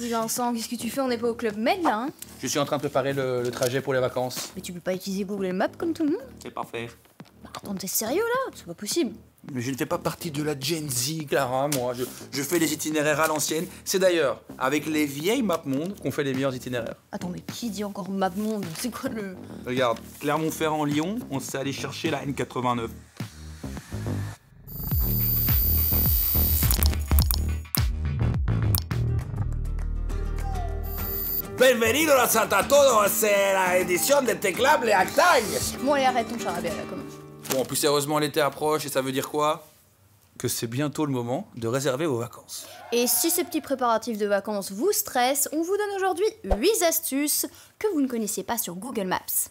J'en Dis qu'est-ce que tu fais On n'est pas au Club Med là hein Je suis en train de préparer le, trajet pour les vacances. Mais tu peux pas utiliser Google Maps comme tout le monde C'est parfait. Bah, attends, t'es sérieux là C'est pas possible. Mais je ne fais pas partie de la Gen Z, Clara, moi. Je, fais les itinéraires à l'ancienne. C'est d'ailleurs avec les vieilles monde qu'on fait les meilleurs itinéraires. Attends, mais qui dit encore MapMonde C'est quoi le. Regarde, Clermont-Ferrand-Lyon, on s'est allé chercher la N89. à Santa todos, c'est la édition de Teclable et Bon, allez, arrête ton charabia là, ça. Bon, plus sérieusement, l'été approche et ça veut dire quoi Que c'est bientôt le moment de réserver vos vacances. Et si ce petit préparatif de vacances vous stresse, on vous donne aujourd'hui 8 astuces que vous ne connaissez pas sur Google Maps.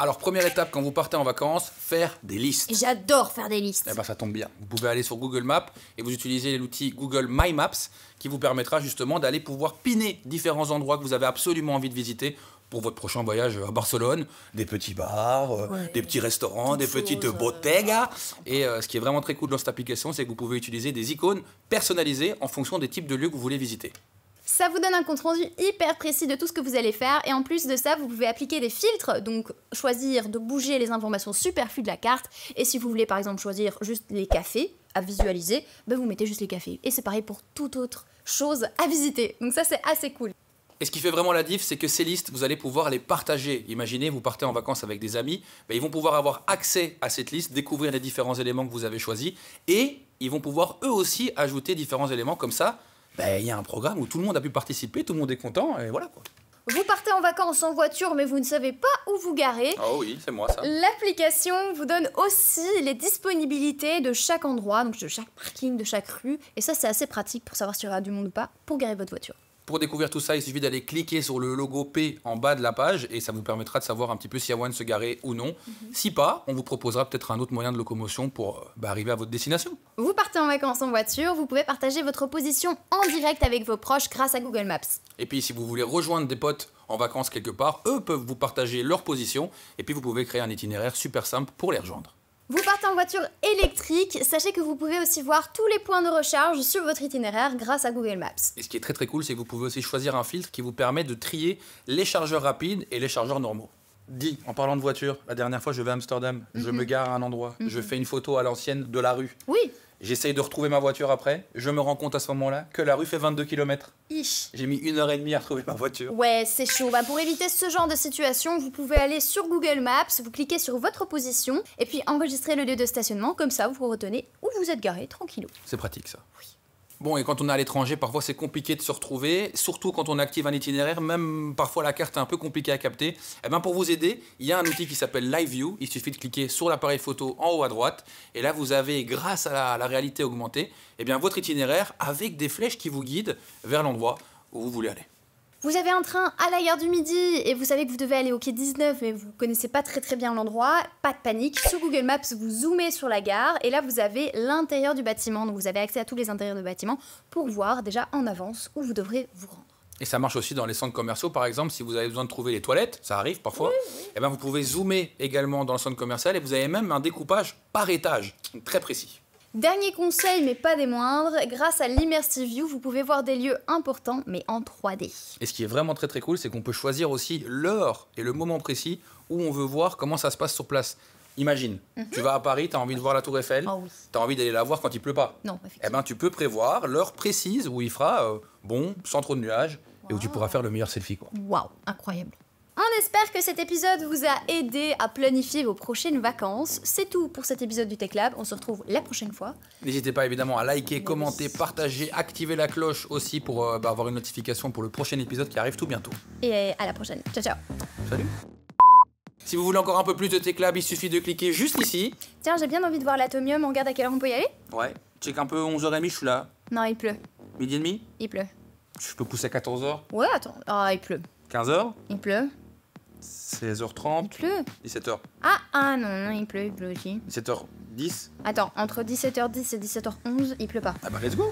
Alors, première étape quand vous partez en vacances, faire des listes. J'adore faire des listes. Eh bien, ça tombe bien. Vous pouvez aller sur Google Maps et vous utilisez l'outil Google My Maps qui vous permettra justement d'aller pouvoir piner différents endroits que vous avez absolument envie de visiter pour votre prochain voyage à Barcelone, des petits bars, euh, des petits restaurants, des petites euh, Et euh, ce qui est vraiment très cool dans cette application, c'est que vous pouvez utiliser des icônes personnalisées en fonction des types de lieux que vous voulez visiter. Ça vous donne un compte rendu hyper précis de tout ce que vous allez faire et en plus de ça, vous pouvez appliquer des filtres, donc choisir de bouger les informations superflues de la carte et si vous voulez par exemple choisir juste les cafés à visualiser, ben vous mettez juste les cafés. Et c'est pareil pour toute autre chose à visiter. Donc ça c'est assez cool. Et ce qui fait vraiment la diff, c'est que ces listes, vous allez pouvoir les partager. Imaginez, vous partez en vacances avec des amis, ben ils vont pouvoir avoir accès à cette liste, découvrir les différents éléments que vous avez choisis, et ils vont pouvoir eux aussi ajouter différents éléments comme ça. Ben, il y a un programme où tout le monde a pu participer, tout le monde est content, et voilà quoi. Vous partez en vacances en voiture, mais vous ne savez pas où vous garer. Ah oui, c'est moi ça. L'application vous donne aussi les disponibilités de chaque endroit, donc de chaque parking, de chaque rue. Et ça, c'est assez pratique pour savoir s'il y aura du monde ou pas pour garer votre voiture. Pour découvrir tout ça, il suffit d'aller cliquer sur le logo P en bas de la page et ça vous permettra de savoir un petit peu si Awan se garer ou non. Mhm. Si pas, on vous proposera peut-être un autre moyen de locomotion pour euh, bah, arriver à votre destination. Vous partez en vacances en voiture, vous pouvez partager votre position en direct avec vos proches grâce à Google Maps. Et puis si vous voulez rejoindre des potes en vacances quelque part, eux peuvent vous partager leur position et puis vous pouvez créer un itinéraire super simple pour les rejoindre. Vous partez en voiture électrique, sachez que vous pouvez aussi voir tous les points de recharge sur votre itinéraire grâce à Google Maps. Et ce qui est très très cool, c'est que vous pouvez aussi choisir un filtre qui vous permet de trier les chargeurs rapides et les chargeurs normaux dit, en parlant de voiture, la dernière fois, je vais à Amsterdam, je mhm. me gare à un endroit, je mhm. fais une photo à l'ancienne de la rue. Oui. J'essaye de retrouver ma voiture après. Je me rends compte à ce moment-là que la rue fait 22 km. J'ai mis une heure et demie à retrouver ma voiture. Ouais, c'est chaud. Bah, pour éviter ce genre de situation, vous pouvez aller sur Google Maps, vous cliquez sur votre position et puis enregistrer le lieu de stationnement. Comme ça, vous retenez où vous êtes garé tranquillou. C'est pratique ça. Oui. Bon, et quand on est à l'étranger, parfois c'est compliqué de se retrouver, surtout quand on active un itinéraire, même parfois la carte est un peu compliquée à capter. Eh bien pour vous aider, il y a un outil qui s'appelle Live View. Il suffit de cliquer sur l'appareil photo en haut à droite, et là vous avez, grâce à la, réalité augmentée, et eh bien votre itinéraire avec des flèches qui vous guident vers l'endroit où vous voulez aller. Vous avez un train à la gare du Midi et vous savez que vous devez aller au quai 19 mais vous connaissez pas très très bien l'endroit, pas de panique. Sur Google Maps, vous zoomez sur la gare et là vous avez l'intérieur du bâtiment. Donc vous avez accès à tous les intérieurs du bâtiment pour voir déjà en avance où vous devrez vous rendre. Et ça marche aussi dans les centres commerciaux, par exemple, si vous avez besoin de trouver les toilettes, ça arrive parfois, eh ben, vous pouvez zoomer également dans le centre commercial et vous avez même un découpage par étage, très précis. Dernier conseil, mais pas des moindres, grâce à l'Immersive View, vous pouvez voir des lieux importants, mais en 3D. Et ce qui est vraiment très très cool, c'est qu'on peut choisir aussi l'heure et le moment précis où on veut voir comment ça se passe sur place. Imagine, mhm. tu vas à Paris, tu as envie de voir la Tour Eiffel, ah tu as envie d'aller la voir quand il pleut pas. Non, eh ben, tu peux prévoir l'heure précise où il fera euh, bon, sans trop de nuages, et où tu pourras faire le meilleur selfie. Waouh, incroyable. On espère que cet épisode vous a aidé à planifier vos prochaines vacances. C'est tout pour cet épisode du Tech Lab. On se retrouve la prochaine fois. N'hésitez pas évidemment à liker, commenter, partager, activer la cloche aussi pour euh, bah, avoir une notification pour le prochain épisode qui arrive tout bientôt. Et à la prochaine. Ciao, ciao. Salut. Si vous voulez encore un peu plus de Tech Lab, il suffit de cliquer juste ici. Tiens, j'ai bien envie de voir l'atomium. On regarde à quelle heure on peut y aller Ouais. Check un peu 11h30, je suis là. Non, il pleut. Midi et demi Il pleut. Je peux pousser à 14h Ouais, attends. Ah, il pleut. 15h Il pleut. 16h30. Il pleut 17h. Ah, ah non, non, il pleut, il pleut aussi. 17h10 Attends, entre 17h10 et 17h11, il pleut pas. Ah bah let's go